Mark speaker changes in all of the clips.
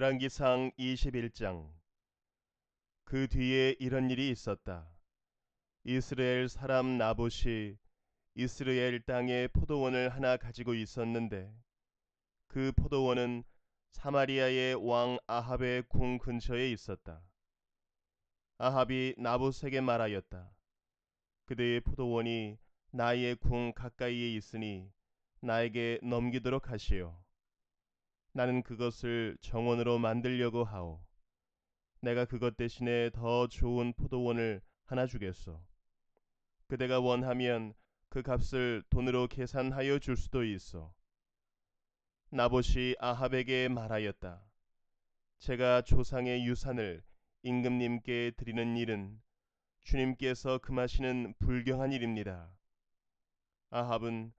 Speaker 1: 열왕기상 21장 그 뒤에 이런 일이 있었다. 이스라엘 사람 나봇이 이스라엘 땅에 포도원을 하나 가지고 있었는데 그 포도원은 사마리아의 왕 아합의 궁 근처에 있었다. 아합이 나봇에게 말하였다. 그대의 포도원이 나의 궁 가까이에 있으니 나에게 넘기도록 하시오. 나는 그것을 정원으로 만들려고 하오. 내가 그것 대신에 더 좋은 포도원을 하나 주겠소. 그대가 원하면 그 값을 돈으로 계산하여 줄 수도 있어. 나봇이 아합에게 말하였다. 제가 조상의 유산을 임금님께 드리는 일은 주님께서 금하시는 불경한 일입니다. 아합은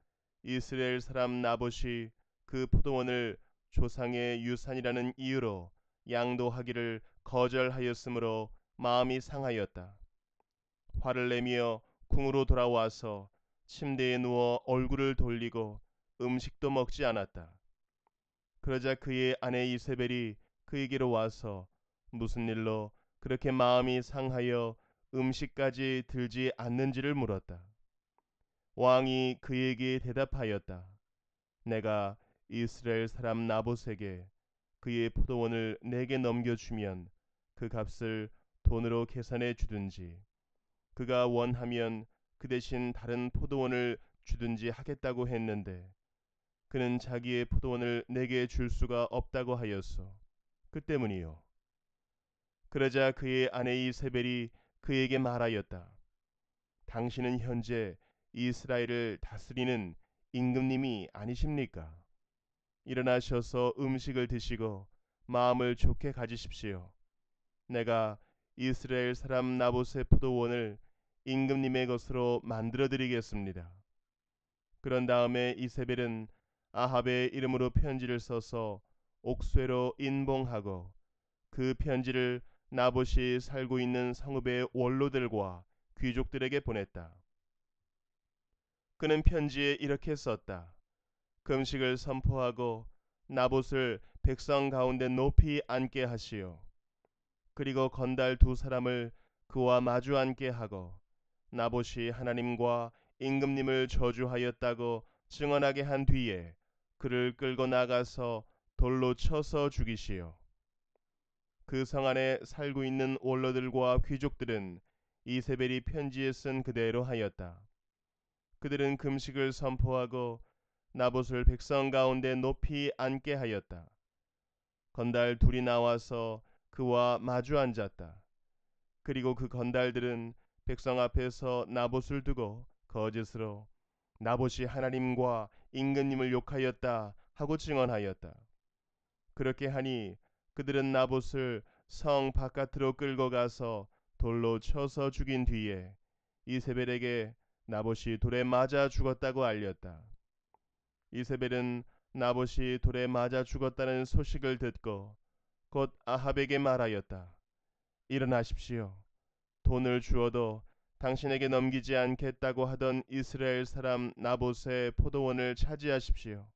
Speaker 1: 이스라엘 사람 나봇이 그 포도원을 조상의 유산이라는 이유로 양도하기를 거절하였으므로 마음이 상하였다. 화를 내며 궁으로 돌아와서 침대에 누워 얼굴을 돌리고 음식도 먹지 않았다. 그러자 그의 아내 이세벨이 그에게로 와서 무슨 일로 그렇게 마음이 상하여 음식까지 들지 않는지를 물었다. 왕이 그에게 대답하였다. 내가 이스라엘 사람 나봇에게 그의 포도원을 내게 넘겨주면 그 값을 돈으로 계산해 주든지 그가 원하면 그 대신 다른 포도원을 주든지 하겠다고 했는데 그는 자기의 포도원을 내게 줄 수가 없다고 하였소. 그 때문이요. 그러자 그의 아내 이세벨이 그에게 말하였다. 당신은 현재 이스라엘을 다스리는 임금님이 아니십니까? 일어나셔서 음식을 드시고 마음을 좋게 가지십시오. 내가 이스라엘 사람 나봇의 포도원을 임금님의 것으로 만들어 드리겠습니다. 그런 다음에 이세벨은 아합의 이름으로 편지를 써서 옥쇠로 인봉하고 그 편지를 나봇이 살고 있는 성읍의 원로들과 귀족들에게 보냈다. 그는 편지에 이렇게 썼다. 금식을 선포하고 나봇을 백성 가운데 높이 앉게 하시오. 그리고 건달 두 사람을 그와 마주 앉게 하고 나봇이 하나님과 임금님을 저주하였다고 증언하게 한 뒤에 그를 끌고 나가서 돌로 쳐서 죽이시오. 그 성 안에 살고 있는 원로들과 귀족들은 이세벨이 편지에 쓴 그대로 하였다. 그들은 금식을 선포하고 나봇을 백성 가운데 높이 앉게 하였다. 건달 둘이 나와서 그와 마주 앉았다. 그리고 그 건달들은 백성 앞에서 나봇을 두고 거짓으로 나봇이 하나님과 임금님을 욕하였다 하고 증언하였다. 그렇게 하니 그들은 나봇을 성 바깥으로 끌고 가서 돌로 쳐서 죽인 뒤에 이세벨에게 나봇이 돌에 맞아 죽었다고 알렸다. 이세벨은 나봇이 돌에 맞아 죽었다는 소식을 듣고 곧 아합에게 말하였다. 일어나십시오. 돈을 주어도 당신에게 넘기지 않겠다고 하던 이스라엘 사람 나봇의 포도원을 차지하십시오.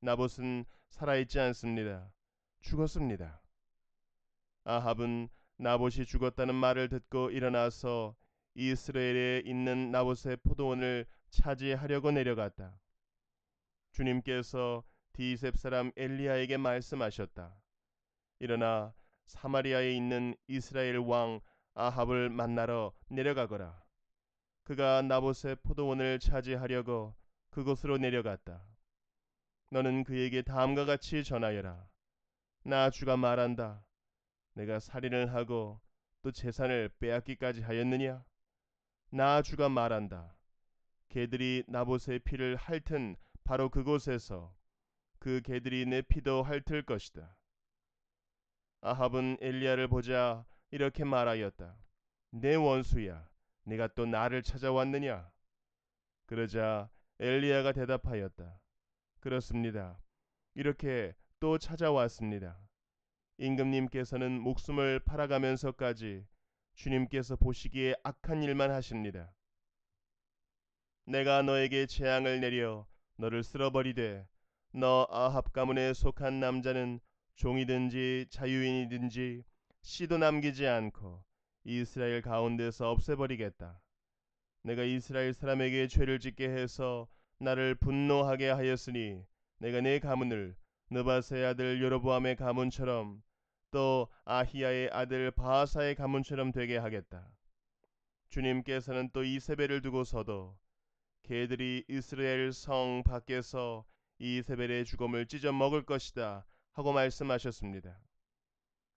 Speaker 1: 나봇은 살아있지 않습니다. 죽었습니다. 아합은 나봇이 죽었다는 말을 듣고 일어나서 이스라엘에 있는 나봇의 포도원을 차지하려고 내려갔다. 주님께서 디셉 사람 엘리야에게 말씀하셨다. 일어나 사마리아에 있는 이스라엘 왕 아합을 만나러 내려가거라. 그가 나봇의 포도원을 차지하려고 그곳으로 내려갔다. 너는 그에게 다음과 같이 전하여라. 나 주가 말한다. 내가 살인을 하고 또 재산을 빼앗기까지 하였느냐? 나 주가 말한다. 개들이 나봇의 피를 핥은 바로 그곳에서 그 개들이 내 피도 핥을 것이다. 아합은 엘리야를 보자 이렇게 말하였다. 내 원수야, 네가 또 나를 찾아왔느냐? 그러자 엘리야가 대답하였다. 그렇습니다. 이렇게 또 찾아왔습니다. 임금님께서는 목숨을 팔아가면서까지 주님께서 보시기에 악한 일만 하십니다. 내가 너에게 재앙을 내려 너를 쓸어버리되 너 아합 가문에 속한 남자는 종이든지 자유인이든지 씨도 남기지 않고 이스라엘 가운데서 없애버리겠다. 내가 이스라엘 사람에게 죄를 짓게 해서 나를 분노하게 하였으니 내가 내 가문을 느바세 아들 여로보암의 가문처럼 또 아히야의 아들 바하사의 가문처럼 되게 하겠다. 주님께서는 또 이세벨을 두고서도 개들이 이스라엘 성 밖에서 이세벨의 죽음을 찢어 먹을 것이다 하고 말씀하셨습니다.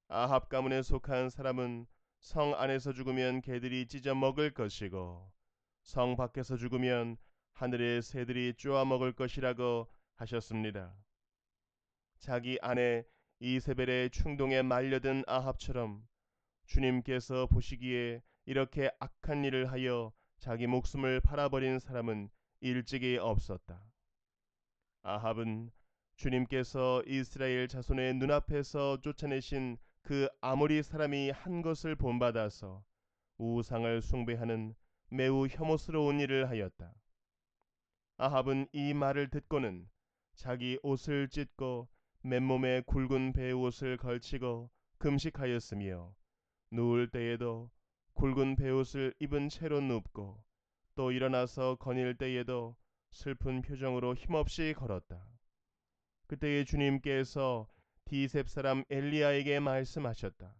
Speaker 1: 아합 가문에 속한 사람은 성 안에서 죽으면 개들이 찢어 먹을 것이고 성 밖에서 죽으면 하늘의 새들이 쪼아 먹을 것이라고 하셨습니다. 자기 아내 이세벨의 충동에 말려든 아합처럼 주님께서 보시기에 이렇게 악한 일을 하여 자기 목숨을 팔아버린 사람은 일찍이 없었다. 아합은 주님께서 이스라엘 자손의 눈앞에서 쫓아내신 그 아무리 사람이 한 것을 본받아서 우상을 숭배하는 매우 혐오스러운 일을 하였다. 아합은 이 말을 듣고는 자기 옷을 찢고 맨몸에 굵은 배옷을 걸치고 금식하였으며 누울 때에도 굵은 베옷을 입은 채로 눕고 또 일어나서 거닐 때에도 슬픈 표정으로 힘없이 걸었다. 그때의 주님께서 디셉 사람 엘리야에게 말씀하셨다.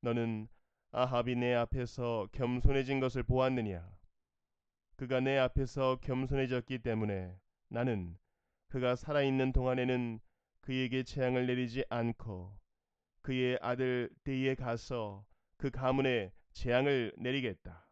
Speaker 1: 너는 아합이 내 앞에서 겸손해진 것을 보았느냐? 그가 내 앞에서 겸손해졌기 때문에 나는 그가 살아있는 동안에는 그에게 재앙을 내리지 않고 그의 아들 데이에 가서 그 가문에 재앙을 내리겠다.